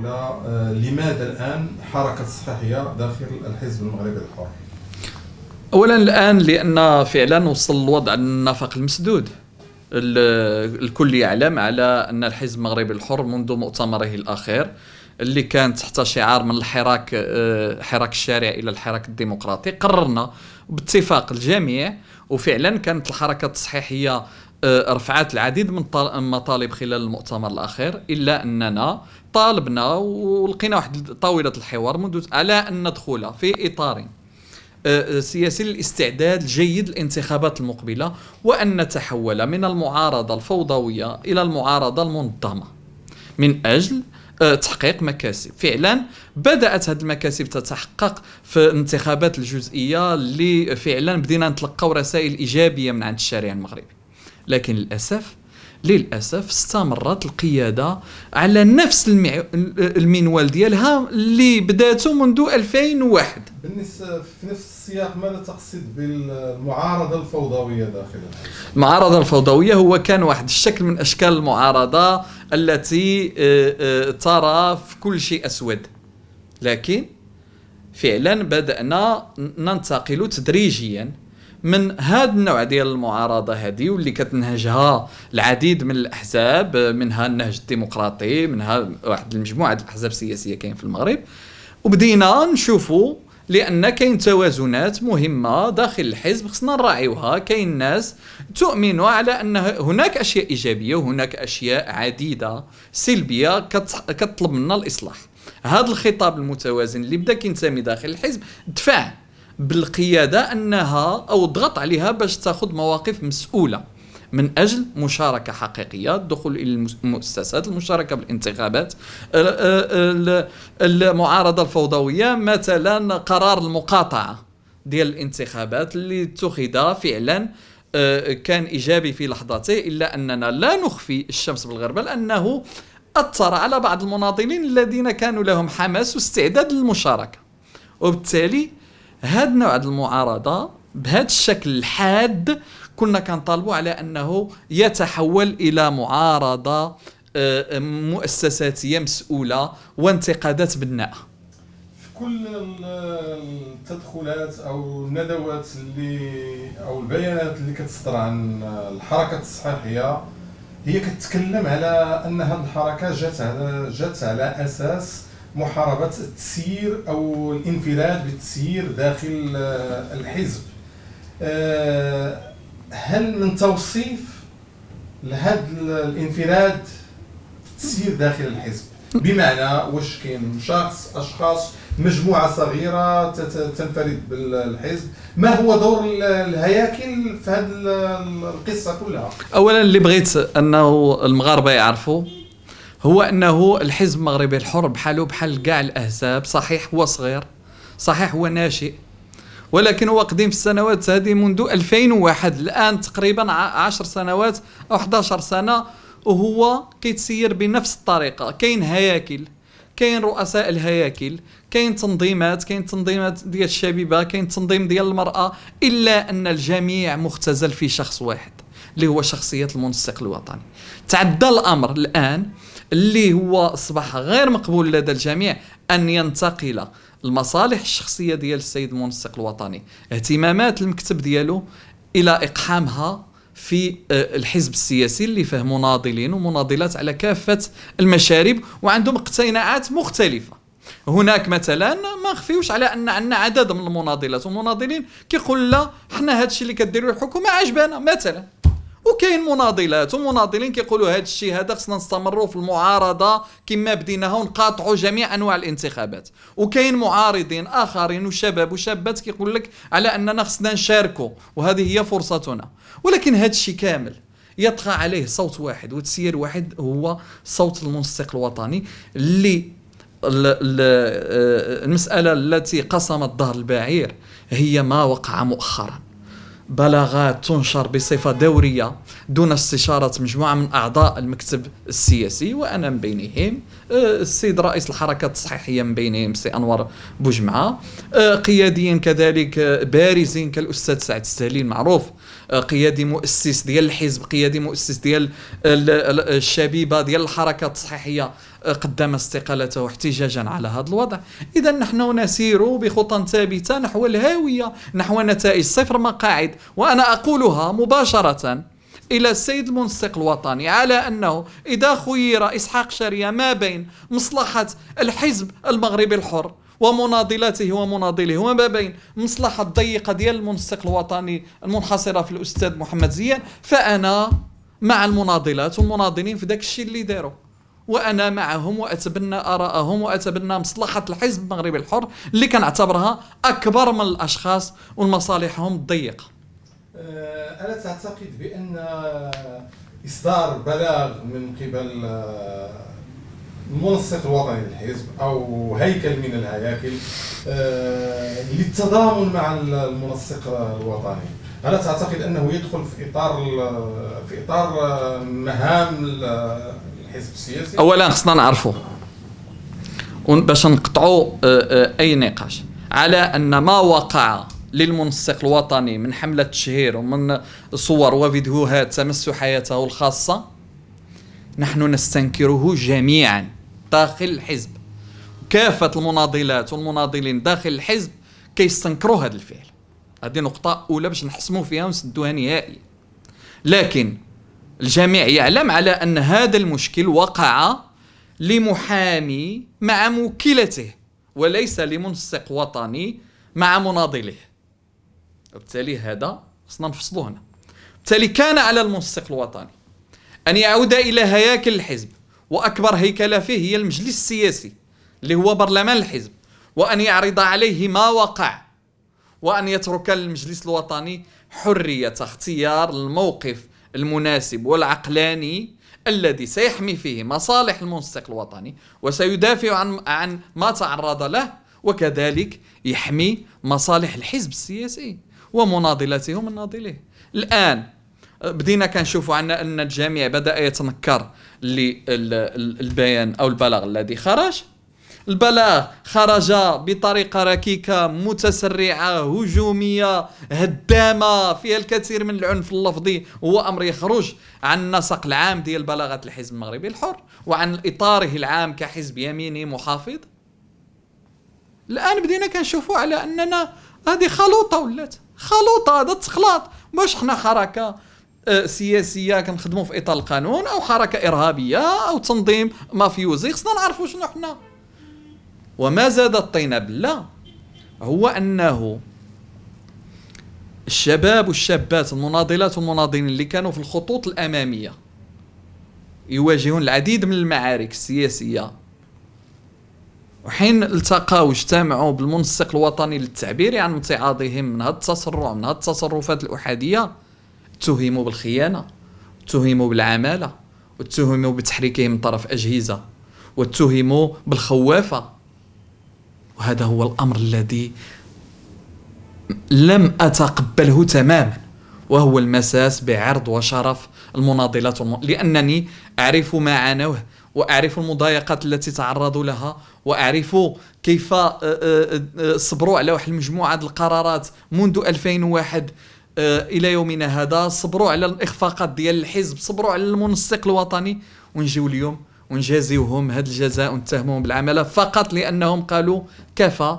حول آه، لماذا الآن حركة الصحية داخل الحزب المغربي الحر؟ أولا الآن لأن فعلا وصل الوضع للنفق المسدود الكل يعلم على أن الحزب المغربي الحر منذ مؤتمره الأخير اللي كان تحت شعار من الحراك آه، حراك الشارع الى الحراك الديمقراطي قررنا باتفاق الجميع وفعلا كانت الحركه التصحيحيه آه، رفعت العديد من المطالب خلال المؤتمر الاخير الا اننا طالبنا ولقينا واحد طاوله الحوار منذ على ان ندخل في اطار آه، سياسي للاستعداد الجيد للانتخابات المقبله وان نتحول من المعارضه الفوضويه الى المعارضه المنظمه من اجل آه، تحقيق مكاسب فعلا بدات هذه المكاسب تتحقق في الانتخابات الجزئيه اللي فعلا بدينا نتلقاو رسائل ايجابيه من عند الشارع المغربي لكن للأسف للأسف استمرت القيادة على نفس المنوال ديالها اللي بداته منذ 2001 بالنسبة في نفس السياق ماذا تقصد بالمعارضة الفوضوية داخل المعارضة الفوضوية هو كان واحد الشكل من أشكال المعارضة التي آه، آه، ترى في كل شيء أسود لكن فعلا بدأنا ننتقل تدريجيا من هذا النوع ديال المعارضه هذه واللي كتنهجها العديد من الاحزاب منها النهج الديمقراطي منها واحد المجموعه ديال الاحزاب السياسيه كاين في المغرب وبدينا نشوفوا لان كاين توازنات مهمه داخل الحزب خصنا نراعيوها كاين ناس تؤمن على ان هناك اشياء ايجابيه وهناك اشياء عديده سلبيه كتطلب منا الاصلاح هذا الخطاب المتوازن اللي بدا كينتمي داخل الحزب دفع بالقياده انها او الضغط عليها باش تاخذ مواقف مسؤوله من اجل مشاركه حقيقيه الدخول الى المؤسسات المشاركه بالانتخابات آه، آه، آه، المعارضه الفوضويه مثلا قرار المقاطعه ديال الانتخابات اللي اتخذ فعلا كان ايجابي في لحظته الا اننا لا نخفي الشمس بالغربه انه اثر على بعض المناضلين الذين كانوا لهم حماس واستعداد للمشاركه وبالتالي هذا النوع المعارضه بهذا الشكل الحاد كنا كنطالبوا على انه يتحول الى معارضه آه، مؤسساتيه مسؤوله وانتقادات بناءه كل التدخلات او الندوات اللي او البيانات اللي كتصدر عن الحركه التصحيحيه هي كتتكلم على ان هذه الحركه جات على جات على اساس محاربة التسيير أو الانفراد بالتسيير داخل آه، الحزب آه، هل من توصيف لهذا الانفراد تسير داخل الحزب بمعنى واش كاين شخص اشخاص مجموعه صغيره تنفرد بالحزب ما هو دور الهياكل في هذه القصه كلها اولا اللي بغيت انه المغاربه يعرفوا هو انه الحزب المغربي الحر بحاله بحال كاع الاحزاب صحيح هو صغير صحيح هو ناشئ ولكن هو قديم في السنوات هذه منذ 2001 الان تقريبا 10 سنوات او 11 سنه وهو كيتسير بنفس الطريقه كاين هياكل كاين رؤساء الهياكل كاين تنظيمات كاين تنظيمات ديال الشبيبه كاين تنظيم ديال المراه الا ان الجميع مختزل في شخص واحد اللي هو شخصيه المنسق الوطني تعدى الامر الان اللي هو اصبح غير مقبول لدى الجميع ان ينتقل المصالح الشخصيه ديال السيد المنسق الوطني اهتمامات المكتب ديالو الى اقحامها في آه، الحزب السياسي اللي فيه مناضلين ومناضلات على كافه المشارب وعندهم اقتناعات مختلفه هناك مثلا ما نخفيوش على ان عندنا عدد من المناضلات والمناضلين كيقول لا حنا هادشي اللي كديروا الحكومه عجبانا مثلا وكاين مناضلات ومناضلين كيقولوا هذا الشيء هذا خصنا نستمروا في المعارضه كما بديناها ونقاطعوا جميع انواع الانتخابات وكاين معارضين اخرين وشباب وشابات كيقول لك على اننا خصنا نشاركوا وهذه هي فرصتنا ولكن هذا الشيء كامل يطغى عليه صوت واحد وتسيير واحد هو صوت المنسق الوطني اللي آه، المساله التي قسمت ظهر البعير هي ما وقع مؤخرا بلاغات تنشر بصفة دورية دون استشارة مجموعة من أعضاء المكتب السياسي وأنا من بينهم أه، السيد رئيس الحركة التصحيحية من بينهم سي أنور بوجمعة أه، قياديين كذلك أه، بارزين كالأستاذ سعد السهلي المعروف قيادي مؤسس ديال الحزب قيادي مؤسس ديال الشبيبة ديال الحركة التصحيحية قدم استقالته احتجاجا على هذا الوضع إذا نحن نسير بخطى ثابتة نحو الهاوية نحو نتائج صفر مقاعد وأنا أقولها مباشرة الى السيد المنسق الوطني على انه اذا خير اسحاق شريه ما بين مصلحه الحزب المغربي الحر ومناضلاته ومناضله وما بين مصلحه ضيقه ديال المنسق الوطني المنحصره في الاستاذ محمد زيان فانا مع المناضلات والمناضلين في داك الشيء اللي داروا وانا معهم واتبنى ارائهم واتبنى مصلحه الحزب المغربي الحر اللي كنعتبرها اكبر من الاشخاص ومصالحهم الضيقه. آه، الا تعتقد بان اصدار بلاغ من قبل المنسق آه، الوطني للحزب او هيكل من الهياكل آه، للتضامن مع المنسق الوطني الا تعتقد انه يدخل في اطار في اطار مهام اولا خصنا نعرفوا باش نقطعوا آه، آه، اي نقاش على ان ما وقع للمنسق الوطني من حمله تشهير ومن صور وفيديوهات تمس حياته الخاصه نحن نستنكره جميعا داخل الحزب كافه المناضلات والمناضلين داخل الحزب كيستنكروا هذا الفعل هذه نقطه اولى باش نحسموا فيها ونسدوها نهائي لكن الجميع يعلم على أن هذا المشكل وقع لمحامي مع موكلته وليس لمنسق وطني مع مناضله وبالتالي هذا خصنا نفصلوه هنا بالتالي كان على المنسق الوطني أن يعود إلى هياكل الحزب وأكبر هيكلة فيه هي المجلس السياسي اللي هو برلمان الحزب وأن يعرض عليه ما وقع وأن يترك المجلس الوطني حرية اختيار الموقف المناسب والعقلاني الذي سيحمي فيه مصالح المنسق الوطني وسيدافع عن عن ما تعرض له وكذلك يحمي مصالح الحزب السياسي ومناضلته من ناضليه الان بدينا كنشوفوا عنا ان الجميع بدا يتنكر للبيان او البلاغ الذي خرج البلاغ خرج بطريقه ركيكه متسرعه هجوميه هدامه فيها الكثير من العنف اللفظي هو امر يخرج عن النسق العام ديال بلاغه الحزب المغربي الحر وعن اطاره العام كحزب يميني محافظ الان بدينا كنشوفوا على اننا هذه خلوطه ولات خلوطه هذا تخلاط مش حنا حركه آه، سياسيه كنخدموا في اطار القانون او حركه ارهابيه او تنظيم مافيوزي خصنا نعرفوا شنو حنا وما زاد الطينب لا هو أنه الشباب والشابات المناضلات والمناضلين اللي كانوا في الخطوط الأمامية يواجهون العديد من المعارك السياسية وحين التقاوا واجتمعوا بالمنسق الوطني للتعبير عن امتعاضهم من هذا التسرع من هذه التصرفات الأحادية اتهموا بالخيانة اتهموا بالعمالة واتهموا بتحريكهم من طرف أجهزة واتهموا بالخوافة وهذا هو الأمر الذي لم أتقبله تماما وهو المساس بعرض وشرف المناضلات لأنني أعرف ما عانوه وأعرف المضايقات التي تعرضوا لها وأعرف كيف آه، آه، آه، صبروا على واحد المجموعة القرارات منذ 2001 الى يومنا هذا صبروا على الاخفاقات ديال الحزب صبروا على المنسق الوطني ونجيو اليوم ونجازيوهم هذا الجزاء ونتهموهم بالعمله فقط لانهم قالوا كفى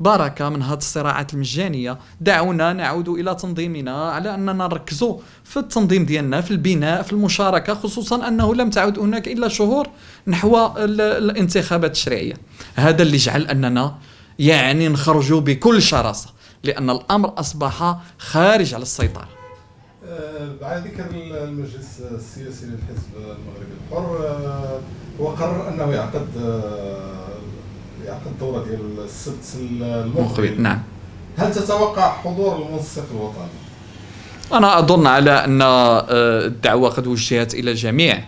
بركه من هذه الصراعات المجانيه دعونا نعود الى تنظيمنا على اننا نركزوا في التنظيم ديالنا في البناء في المشاركه خصوصا انه لم تعد هناك الا شهور نحو الانتخابات التشريعيه هذا اللي جعل اننا يعني نخرجوا بكل شراسه لان الامر اصبح خارج على السيطره بعد آه، ذكر المجلس السياسي للحزب المغربي الحر آه، هو قرر انه يعقد آه، يعقد دوره ديال السبت المقبل نعم هل تتوقع حضور المنسق الوطني؟ انا اظن على ان الدعوه قد وجهت الى جميع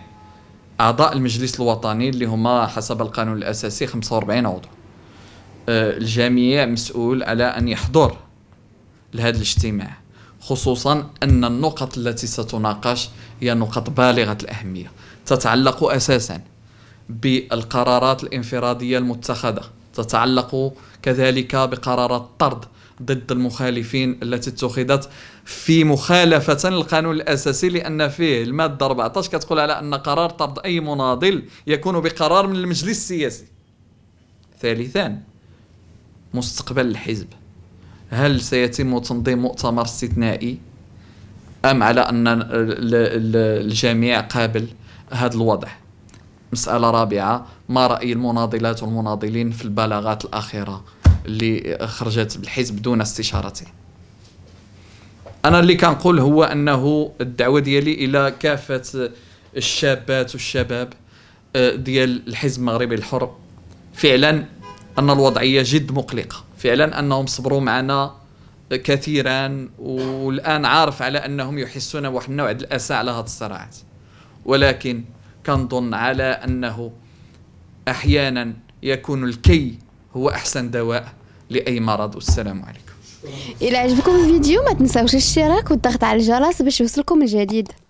اعضاء المجلس الوطني اللي هما حسب القانون الاساسي 45 عضو الجميع مسؤول على ان يحضر لهذا الاجتماع خصوصا أن النقط التي ستناقش هي نقط بالغة الأهمية تتعلق أساسا بالقرارات الانفرادية المتخذة تتعلق كذلك بقرارات الطرد ضد المخالفين التي اتخذت في مخالفة للقانون الأساسي لأن فيه المادة 14 كتقول على أن قرار طرد أي مناضل يكون بقرار من المجلس السياسي ثالثا مستقبل الحزب هل سيتم تنظيم مؤتمر استثنائي أم على أن الجميع قابل هذا الوضع مسألة رابعة ما رأي المناضلات والمناضلين في البلاغات الأخيرة اللي خرجت بالحزب دون استشارته أنا اللي كنقول هو أنه الدعوة ديالي إلى كافة الشابات والشباب آه، ديال الحزب المغربي الحر فعلا أن الوضعية جد مقلقة فعلا انهم صبروا معنا كثيرا والان عارف على انهم يحسون بواحد النوع الاسى على هذه الصراعات ولكن كنظن على انه احيانا يكون الكي هو احسن دواء لاي مرض والسلام عليكم الى عجبكم الفيديو ما تنساوش الاشتراك والضغط على الجرس باش يوصلكم الجديد